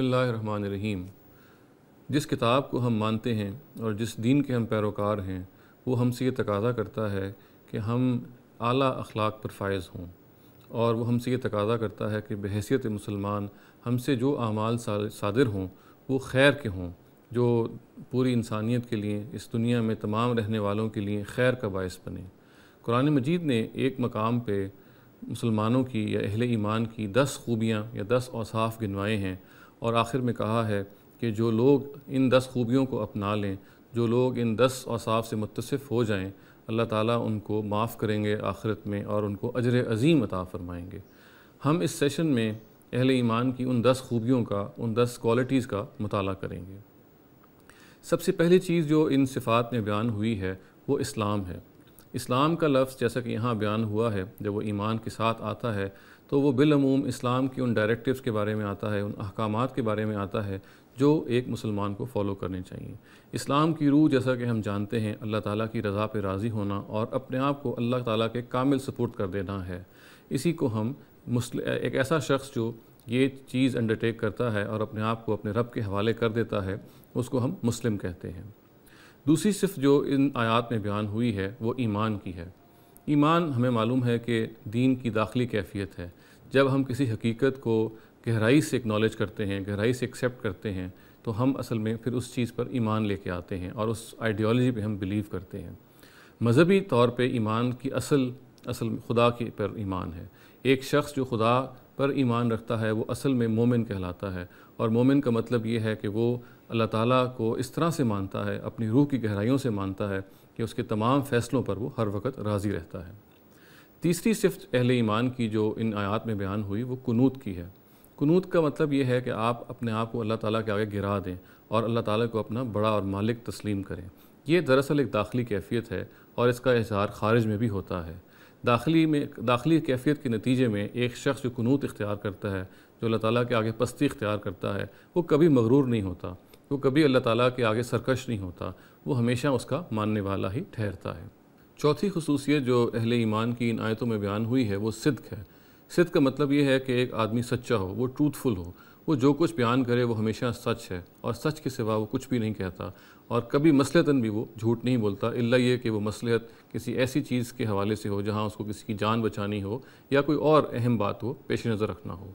बसमीम जिस किताब को हम मानते हैं और जिस दीन के हम पैरोकार हैं वो हमसे ये तकाजा करता है कि हम आला अखलाक पर फायज़ हों और वह हमसे ये तकाजा करता है कि बहसीत मुसलमान हमसे जो अमाल सादिर हों वो खैर के हों जो पूरी इंसानियत के लिए इस दुनिया में तमाम रहने वालों के लिए खैर का बायस बने कुरान मजीद ने एक मकाम पर मुसलमानों की या अहल ईमान की दस खूबियाँ या दस औसाफ गिनवाए हैं और आखिर में कहा है कि जो लोग इन दस खूबियों को अपना लें जो लोग इन दस असाफ़ से मुतसफ़ हो जाएँ अल्लाह ताला उनको माफ़ करेंगे आखिरत में और उनको अजर अज़ीम अता फ़रमाएँगे हम इस सेशन में अहल ईमान की उन दस खूबियों का उन दस क्वालिटीज़ का मताल करेंगे सबसे पहली चीज़ जो इन सिफ़ात में बयान हुई है वो इस्लाम है इस्लाम का लफ्ज़ जैसा कि यहाँ बयान हुआ है जब वो ईमान के साथ आता है तो वो बिलूम इस्लाम की उन डायरेक्टिव्स के बारे में आता है उन अहकाम के बारे में आता है जो एक मुसलमान को फॉलो करने चाहिए इस्लाम की रूह जैसा कि हम जानते हैं अल्लाह ताला की रज़ा पर राज़ी होना और अपने आप को अल्लाह ताला के कामिल सपोर्ट कर देना है इसी को हम एक ऐसा शख्स जो ये चीज़ अंडरटेक करता है और अपने आप को अपने रब के हवाले कर देता है उसको हम मुस्लिम कहते हैं दूसरी सिर्फ जो इन आयात में बयान हुई है वो ईमान की है ईमान हमें मालूम है कि दीन की दाखिली कैफियत है जब हम किसी हकीकत को गहराई से एक्नॉलेज करते हैं गहराई से एक्सेप्ट करते हैं तो हम असल में फिर उस चीज़ पर ईमान लेके आते हैं और उस आइडियोलॉजी पे हम बिलीव करते हैं मजहबी तौर पे ईमान की असल असल खुदा के पर ईमान है एक शख्स जो खुदा पर ईमान रखता है वो असल में मोमिन कहलाता है और मोमिन का मतलब ये है कि वो अल्लाह ताला को इस तरह से मानता है अपनी रूह की गहराइयों से मानता है कि उसके तमाम फ़ैसलों पर वो हर वक्त राज़ी रहता है तीसरी सिफ्त अहल ईमान की जो इन आयात में बयान हुई वो कनूत की है कनूत का मतलब ये है कि आप अपने आप को अल्लाह ताला के आगे गिरा दें और अल्लाह ताला को अपना बड़ा और मालिक तस्लीम करें ये दरअसल एक दाखिली कैफियत है और इसका इजहार ख़ारिज में भी होता है दाखिली में दाखिली कैफियत के नतीजे में एक शख्स जो कनूत इख्तियार करता है जो अल्लाह ताली के आगे पस्ती इख्तियार करता है वो कभी मगरूर नहीं होता वो कभी अल्लाह ताला के आगे सरकश नहीं होता वो हमेशा उसका मानने वाला ही ठहरता है चौथी खसूसियत जो अहल ईमान की इन आयतों में बयान हुई है वो सिद्क है सिद्क का मतलब ये है कि एक आदमी सच्चा हो वो ट्रूथफुल हो वो जो कुछ बयान करे वो हमेशा सच है और सच के सिवा वो कुछ भी नहीं कहता और कभी मसलतन भी वो झूठ नहीं बोलता इल्ला ये कि वो मसलहत किसी ऐसी चीज़ के हवाले से हो जहाँ उसको किसी की जान बचानी हो या कोई और अहम बात हो पेश नज़र रखना हो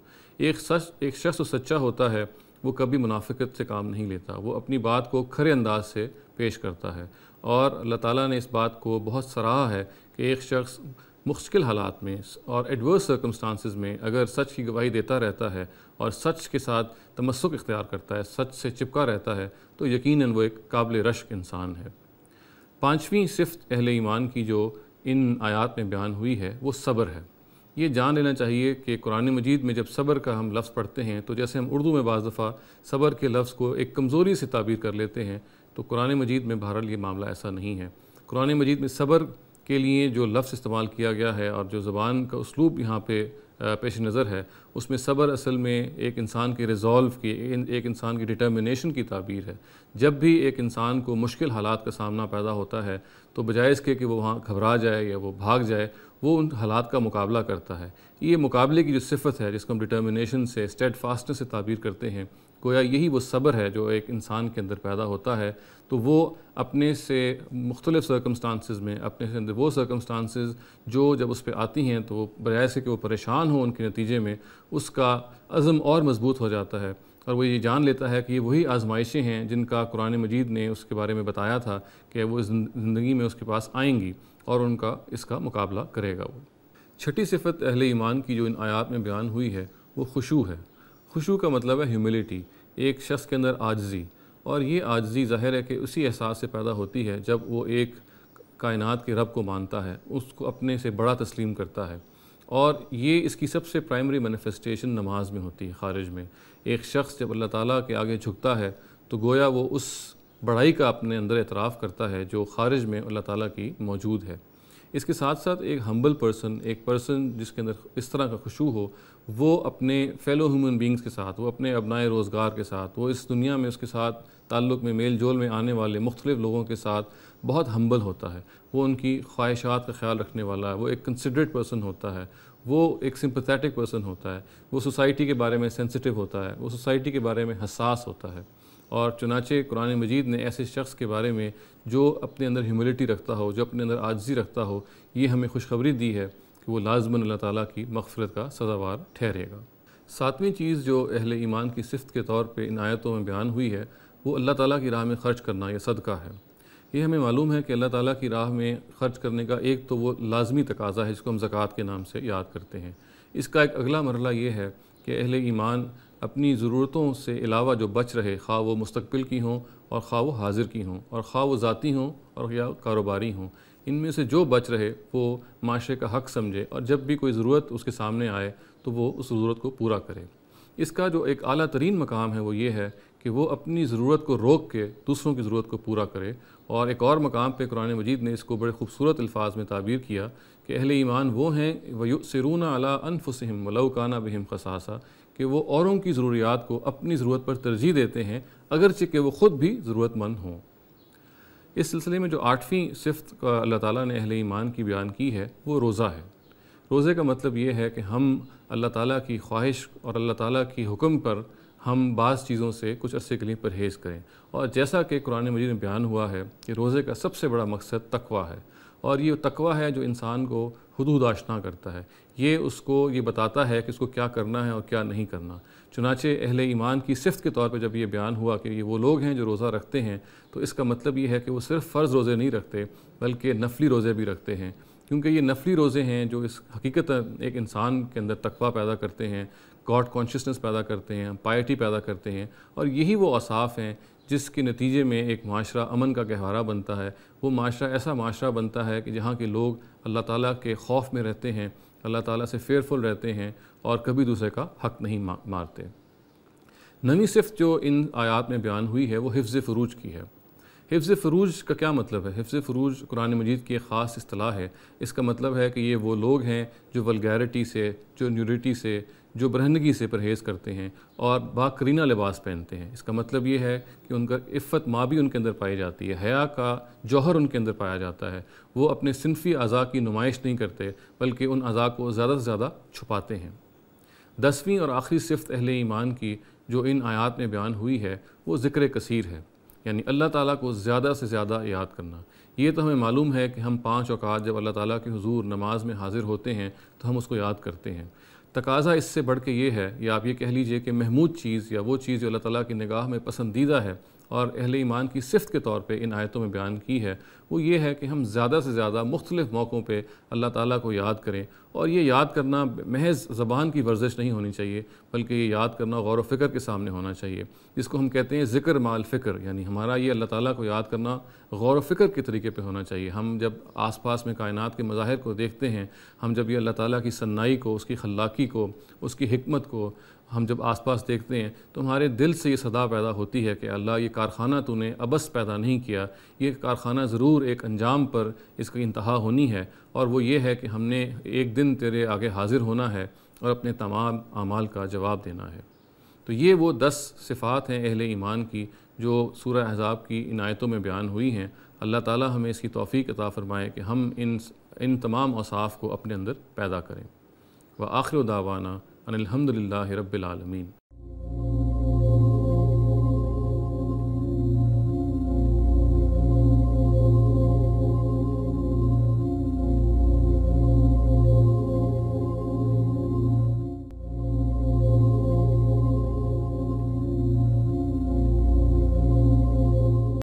एक सच एक शख्स सच्चा होता है वो कभी मुनाफिकत से काम नहीं लेता वो अपनी बात को खरे अंदाज से पेश करता है और अल्लाह ताला ने इस बात को बहुत सराहा है कि एक शख्स मुश्किल हालात में और एडवर्स सर्कमस्टांसिस में अगर सच की गवाही देता रहता है और सच के साथ तमस्क इख्तियार करता है सच से चिपका रहता है तो यकीन वो एक काबिल रश्क इंसान है पाँचवीं सिफ्त अहल ईमान की जो इन आयात में बयान हुई है वो सब्र है ये जान लेना चाहिए कि कुरान मजीद में जब सब्र का हम लफ्ज़ पढ़ते हैं तो जैसे हम उर्दू में बज़ दफ़ा सब्र के लफ्ज़ को एक कमज़ोरी से ताबीर कर लेते हैं तो कुरान मजीद में बहरहाल ये मामला ऐसा नहीं है कुरान मजीद में सब्र के लिए जो लफ्ज़ इस्तेमाल किया गया है और जो ज़बान का उसलूब यहाँ पे पेश नज़र है उसमें सब्र असल में एक इंसान के रिज़ॉल्व की एक इंसान की डिटर्मिनेशन की ताबीर है जब भी एक इंसान को मुश्किल हालात का सामना पैदा होता है तो बजाय इसके कि वो वहाँ घबरा जाए या वो भाग जाए वो उन हालात का मुकाबला करता है ये मुकाबले की जो सिफत है जिसको हम डिटर्मिनेशन से स्टेड फास्ट से ताबीर करते हैं गोया यही वो सब्र है जो एक इंसान के अंदर पैदा होता है तो वो अपने से मुख्तलिफ सर्कमस्टांसिस में अपने से अंदर वो सर्कमस्टांसिस जो जब उस पर आती हैं तो बजाय से कि वो परेशान हो उनके नतीजे में उसका अज़म और मज़बूत हो जाता है और वो ये जान लेता है कि ये वही आजमाइशें हैं जिनका कुरान मजीद ने उसके बारे में बताया था कि वो ज़िंदगी में उसके पास आएंगी और उनका इसका मुकाबला करेगा वो छठी सिफत अहल ईमान की जो इन आयात में बयान हुई है वो खुशू है खुशू का मतलब है ह्यूमिलिटी एक शख्स के अंदर आजजी और ये आजजी ज़ाहिर है कि उसी एहसास से पैदा होती है जब वो एक कायनात के रब को मानता है उसको अपने से बड़ा तस्लीम करता है और ये इसकी सबसे प्राइमरी मैनिफेस्टेशन नमाज में होती है ख़ारिज में एक शख्स जब अल्लाह ताला के आगे झुकता है तो गोया वो उस बड़ाई का अपने अंदर एतराफ़ करता है जो ख़ारिज में अल्लाह ताला की मौजूद है इसके साथ साथ एक हम्बल पर्सन एक पर्सन जिसके अंदर इस तरह का खुशू हो वो अपने फेलो ह्यूमन बींग्स के साथ वो अपने अपनाए रोज़गार के साथ वो इस दुनिया में उसके साथ ताल्लुक़ में मेल जोल में आने वाले मुख्तलिफ़ लोगों के साथ बहुत हम्बल होता है वो उनकी ख्वाहिशात का ख्याल रखने वाला है वो एक कंसिडरेट पर्सन होता है वो एक सिंपथेटिक पर्सन होता है वो सोसाइटी के बारे में सेंसिटिव होता है वो सोसाइटी के बारे में हसास होता है और चुनाचे कुरान मजीद ने ऐसे शख्स के बारे में जो अपने अंदर ह्यूमिलिटी रखता हो जो अपने अंदर आजजी रखता हो ये हमें खुशखबरी दी है कि वो लाजमन अल्लाह ताली की मकफरत का सजावार ठहरेगा सातवीं चीज़ जो अहल ईमान की सिफत के तौर पर इन आयतों में बयान हुई है वो अल्लाह ताली की राह में ख़र्च करना यह सदका है ये हमें मालूम है कि अल्लाह ताली की राह में ख़र्च करने का एक तो वो लाजमी तकाजा है जिसको हम ज़क़़त के नाम से याद करते हैं इसका एक अगला मरला ये है कि अहल ईमान अपनी ज़रूरतों से अलावा जो बच रहे खा वो मुस्तबिल की हों और खा वो हाजिर की हों और खा वो ज़ाती हों और या कारोबारी हों इनमें से जो बच रहे वो माशरे का हक समझे और जब भी कोई ज़रूरत उसके सामने आए तो वो उस ज़रूरत को पूरा करे इसका जो एक अली तरीन मकाम है वो ये है कि वो अपनी ज़रूरत को रोक के दूसरों की ज़रूरत को पूरा करे और एक और मकाम पर कुरान मजीद ने इसको बड़े खूबसूरत अल्फाज में ताबीर किया कि अहल ईमान वो हैं सरूना अला अनफसम मलौकाना बहम खसासा कि वो औरों की ज़रूरियात को अपनी ज़रूरत पर तरजीह देते हैं अगरचे कि वो ख़ुद भी ज़रूरतमंद हों इस सिलसिले में जो आठवीं सिफ्त का अल्लाह ताला ने अहले ईमान की बयान की है वो रोज़ा है रोज़े का मतलब ये है कि हम अल्लाह ताला की ख्वाहिश और अल्लाह ताला की हुक्म पर हम बाज़ चीज़ों से कुछ अरसे के लिए परहेज़ करें और जैसा कि कुरान मजीद में बयान हुआ है कि रोज़े का सबसे बड़ा मकसद तकवा है और ये तकवा है जो इंसान को हदूद आशना करता है ये उसको ये बताता है कि उसको क्या करना है और क्या नहीं करना चुनाचे अहल ईमान की सिफत के तौर पर जब ये बयान हुआ कि ये वो लोग हैं जो रोज़ा रखते हैं तो इसका मतलब ये है कि वो सिर्फ फ़र्ज़ रोज़े नहीं रखते बल्कि नफली रोज़े भी रखते हैं क्योंकि ये नफली रोज़े हैं जो इस हकीकत एक इंसान के अंदर तकवा पैदा करते हैं गॉड कॉन्शियसनेस पैदा करते हैं पायटी पैदा करते हैं और यही वो असाफ हैं जिसके नतीजे में एक माशरा अमन का गहवारा बनता है वो माशरा ऐसा माशरा बनता है कि जहाँ के लोग अल्लाह ताला के खौफ में रहते हैं अल्लाह ताला से फेयरफुल रहते हैं और कभी दूसरे का हक नहीं मारते नवी सिफ जो इन आयात में बयान हुई है वो हिफ्ज़ फ़रूज की है हिफ्ज़ फ़रूज का क्या मतलब है हिफ्ज़ फ़रूज कुरान मजीद की एक ख़ास असलाह है इसका मतलब है कि ये वो लोग हैं जो वलगैरिटी से जो न्यूरिटी से जो बरहनगी से परहेज़ करते हैं और बाकरीना लिबास पहनते हैं इसका मतलब ये है कि उनका इफ़त माँ भी उनके अंदर पाई जाती है हया का जौहर उनके अंदर पाया जाता है वो अपने सिनफी अज़ा की नुमाइश नहीं करते बल्कि उन अज़ा को ज़्यादा से ज़्यादा छुपाते हैं दसवीं और आखिरी सिफत अहल ईमान की जो इन आयात में बयान हुई है वो ज़िक्र कसर है यानी अल्लाह ताला को ज़्यादा से ज़्यादा याद करना ये तो हमें मालूम है कि हम पांच अवकात जब अल्लाह ताला के हजूर नमाज में हाजिर होते हैं तो हम उसको याद करते हैं तकाजा इससे बढ़ के ये है या आप ये कह लीजिए कि महमूद चीज़ या वो चीज़ जो अल्लाह ताला की निगाह में पसंदीदा है और अहल ईमान की सिफ्त के तौर पर इन आयतों में बयान की है वो ये है कि हम ज़्यादा से ज़्यादा मुख्तलिफ़ मौक़ों पर अल्लाह ताली को याद करें और ये याद करना महज ज़बान की वर्जिश नहीं होनी चाहिए बल्कि ये याद करना गौर फ़िक्र के सामने होना चाहिए इसको हम कहते हैं ज़िक्र माल फ़िक्र यानी हमारा ये अल्लाह ताली को याद करना गौर फ़िक्र के तरीके पर होना चाहिए हम जब आस पास में कायन के मज़ाहिर को देखते हैं हम जब ये अल्लाह ताली की सन्नाई को उसकी खलाकी को उसकी हमत को हम जब आसपास देखते हैं तो हमारे दिल से ये सदा पैदा होती है कि अल्लाह ये कारखाना तूने अबस पैदा नहीं किया ये कारखाना ज़रूर ज़रूर एक अंजाम पर इसकी इंतहा होनी है और वो ये है कि हमने एक दिन तेरे आगे हाजिर होना है और अपने तमाम अमाल का जवाब देना है तो ये वो दस सिफ़ात हैं अहल ईमान की जो सूर अहजाब की इन आयतों में बयान हुई हैं अल्लाह ताली हमें इसकी तोफ़ी अता फ़रमाए कि हम इन इन तमाम औसाफ को अपने अंदर पैदा करें व आखिर दावाना अनिलहमदिल्ला रबालमीन